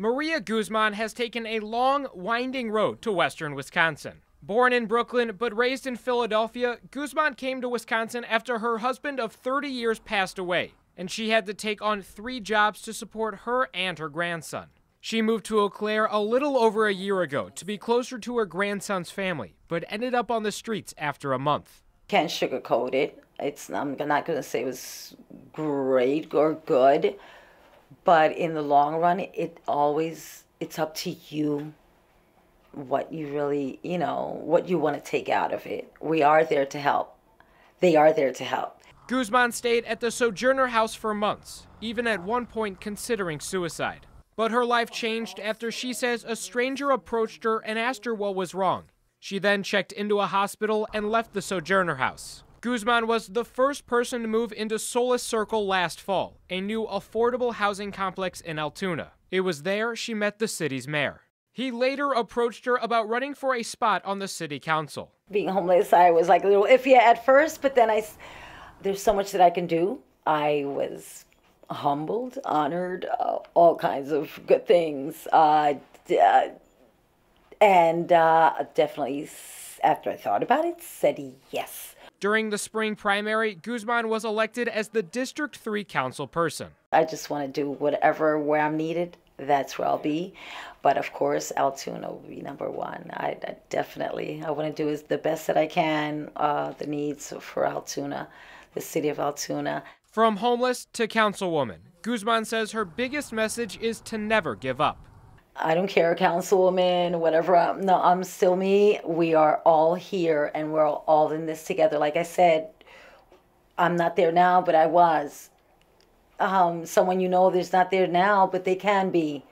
Maria Guzman has taken a long, winding road to western Wisconsin. Born in Brooklyn but raised in Philadelphia, Guzman came to Wisconsin after her husband of 30 years passed away, and she had to take on three jobs to support her and her grandson. She moved to Eau Claire a little over a year ago to be closer to her grandson's family, but ended up on the streets after a month. Can't sugarcoat it. It's, I'm not going to say it was great or good but in the long run it always it's up to you what you really you know what you want to take out of it we are there to help they are there to help guzman stayed at the sojourner house for months even at one point considering suicide but her life changed after she says a stranger approached her and asked her what was wrong she then checked into a hospital and left the sojourner house Guzman was the first person to move into Solis Circle last fall, a new affordable housing complex in Altoona. It was there she met the city's mayor. He later approached her about running for a spot on the city council. Being homeless, I was like a little iffy at first, but then I, there's so much that I can do. I was humbled, honored, uh, all kinds of good things. Uh, uh, and uh, definitely, after I thought about it, said yes. During the spring primary, Guzman was elected as the District 3 councilperson. I just want to do whatever where I'm needed. That's where I'll be. But of course, Altoona will be number one. I, I definitely, I want to do is the best that I can, uh, the needs for Altoona, the city of Altoona. From homeless to councilwoman, Guzman says her biggest message is to never give up. I don't care, councilwoman, whatever. Um, no, I'm um, still me. We are all here and we're all in this together. Like I said, I'm not there now, but I was. Um, someone you know there's not there now, but they can be.